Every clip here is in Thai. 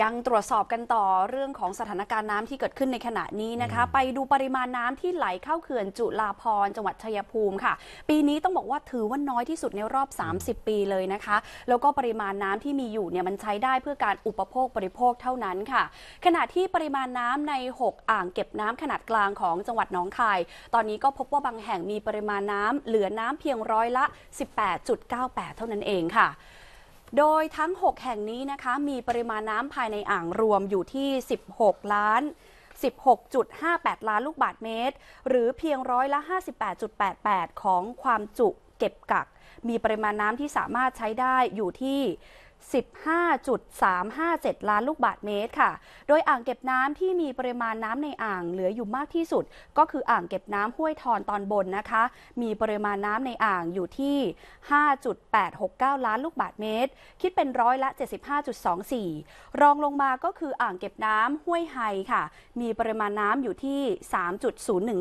ยังตรวจสอบกันต่อเรื่องของสถานการณ์น้ำที่เกิดขึ้นในขณะนี้นะคะ ไปดูปริมาณน้ำที่ไหลเข้าเขื่อนจุลาพรจังหวัดชัยภูมิค่ะ ปีนี้ต้องบอกว่าถือว่าน้อยที่สุดในรอบ30ปีเลยนะคะ แล้วก็ปริมาณน้ำที่มีอยู่เนี่ยมันใช้ได้เพื่อการอุปโภคบริโภคเท่านั้นค่ะ ขณะที่ปริมาณน้ำใน6อ่างเก็บน้ำขนาดกลางของจังหวัดหนองคายตอนนี้ก็พบว่าบางแห่งมีปริมาณน้ำ เหลือน้ำเพียงร้อยละ 18.98 เท่านั้นเองค่ะโดยทั้ง 6 แห่งนี้นะคะ มีปริมาณน้ำภายในอ่างรวมอยู่ที่ 16 ล้าน 16.58 ล้านลูกบาทเมตร หรือเพียงร้อยละ 58.88 ของความจุเก็บกักมีปริมาณน้ำที่สามารถใช้ได้อยู่ที่ 15.357 ล้านลูกบาทเมตรค่ะ โดยอ่างเก็บน้ำที่มีปริมาณน้ำในอ่าง เหลืออยู่มากที่สุด ก็คืออ่างเก็บน้ำห้วยทอนตอนบนนะคะ มีปริมาณน้ำในอ่างอยู่ที่ 5.869 ล้านลูกบาทเมตร คิดเป็นร้อยละ 75.24 รองลงมาก็คืออ่างเก็บน้ำห้วยไฮค่ะ มีปริมาณน้ำอยู่ที่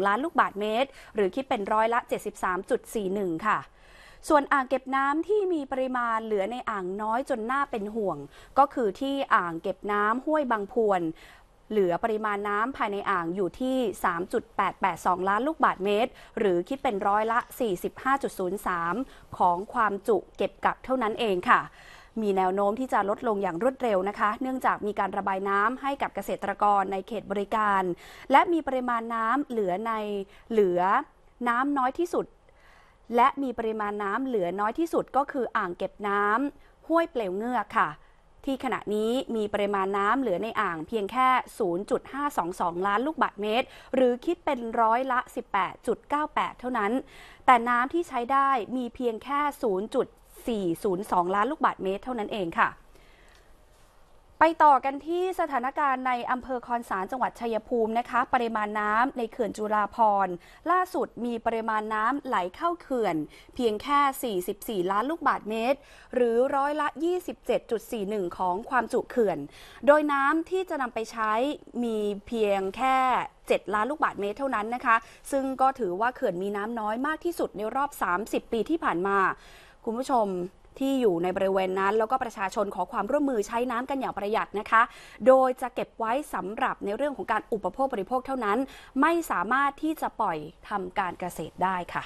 3.01 ล้านลูกบาทเมตร หรือคิดเป็นร้อยละ 73.41 ค่ะส่วนอ่างเก็บน้ำที่มีปริมาณเหลือในอ่างน้อยจนน่าเป็นห่วง ก็คือที่อ่างเก็บน้ำห้วยบางพวน เหลือปริมาณน้ำภายในอ่างอยู่ที่ 3.882 ล้านลูกบาทเมตร หรือคิดเป็นร้อยละ 45.03 ของความจุเก็บกักเท่านั้นเองค่ะ มีแนวโน้มที่จะลดลงอย่างรวดเร็วนะคะ เนื่องจากมีการระบายน้ำให้กับเกษตรกรในเขตบริการ และมีปริมาณน้ำเหลือในเหลือน้ำน้อยที่สุดและมีปริมาณน้ำเหลือน้อยที่สุดก็คืออ่างเก็บน้ำห้วยเปลวเงือกค่ะ ที่ขณะนี้มีปริมาณน้ำเหลือในอ่างเพียงแค่ 0.522 ล้านลูกบาศก์เมตร หรือคิดเป็นร้อยละ 18.98 เท่านั้น แต่น้ำที่ใช้ได้มีเพียงแค่ 0.402 ล้านลูกบาศก์เมตร เท่านั้นเองค่ะไปต่อกันที่สถานการณ์ในอำเภอคอนสารจังหวัดชัยภูมินะคะ ปริมาณน้ำในเขื่อนจุฬาพรล่าสุดมีปริมาณน้ำไหลเข้าเขื่อน เพียงแค่ 44 ล้านลูกบาทเมตร หรือร้อยละ 27.41 ของความจุเขื่อน โดยน้ำที่จะนำไปใช้มีเพียงแค่ 7 ล้านลูกบาทเมตรเท่านั้นนะคะ ซึ่งก็ถือว่าเขื่อนมีน้ำน้อยมากที่สุดในรอบ 30 ปีที่ผ่านมาคุณผู้ชมที่อยู่ในบริเวณนั้นแล้วก็ประชาชนขอความร่วมมือใช้น้ำกันอย่างประหยัดนะคะ โดยจะเก็บไว้สำหรับในเรื่องของการอุปโภคบริโภคเท่านั้น ไม่สามารถที่จะปล่อยทำการเกษตรได้ค่ะ